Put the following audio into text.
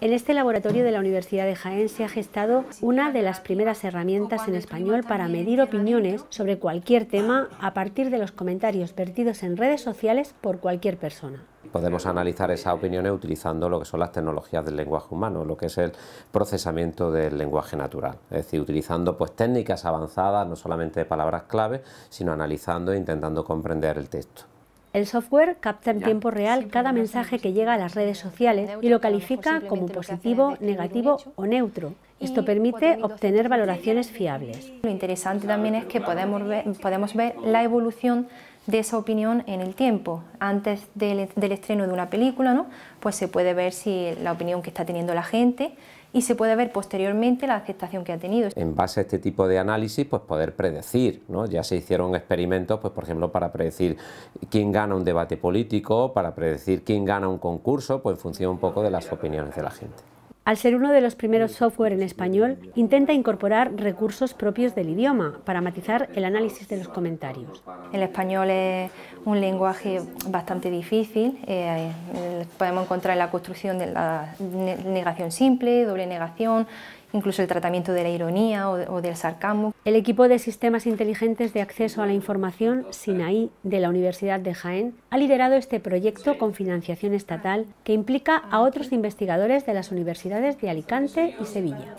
En este laboratorio de la Universidad de Jaén se ha gestado una de las primeras herramientas en español para medir opiniones sobre cualquier tema a partir de los comentarios vertidos en redes sociales por cualquier persona. Podemos analizar esas opiniones utilizando lo que son las tecnologías del lenguaje humano, lo que es el procesamiento del lenguaje natural, es decir, utilizando pues técnicas avanzadas no solamente de palabras clave, sino analizando e intentando comprender el texto. El software capta en tiempo real cada mensaje que llega a las redes sociales y lo califica como positivo, negativo o neutro. Esto permite obtener valoraciones fiables. Lo interesante también es que podemos ver, la evolución de esa opinión en el tiempo. Antes del, estreno de una película, ¿no? pues se puede ver si la opinión que está teniendo la gente y se puede ver posteriormente la aceptación que ha tenido. En base a este tipo de análisis, pues poder predecir, ¿no? Ya se hicieron experimentos, pues por ejemplo, para predecir quién gana un debate político, para predecir quién gana un concurso, pues en función un poco de las opiniones de la gente. Al ser uno de los primeros mm. software en español, intenta incorporar recursos propios del idioma para matizar el análisis de los comentarios. El español es un lenguaje bastante difícil. Eh, eh, podemos encontrar la construcción de la negación simple, doble negación, incluso el tratamiento de la ironía o, del sarcasmo. El equipo de Sistemas Inteligentes de Acceso a la Información, SINAI, de la Universidad de Jaén, ha liderado este proyecto con financiación estatal que implica a otros investigadores de las universidades de Alicante y Sevilla.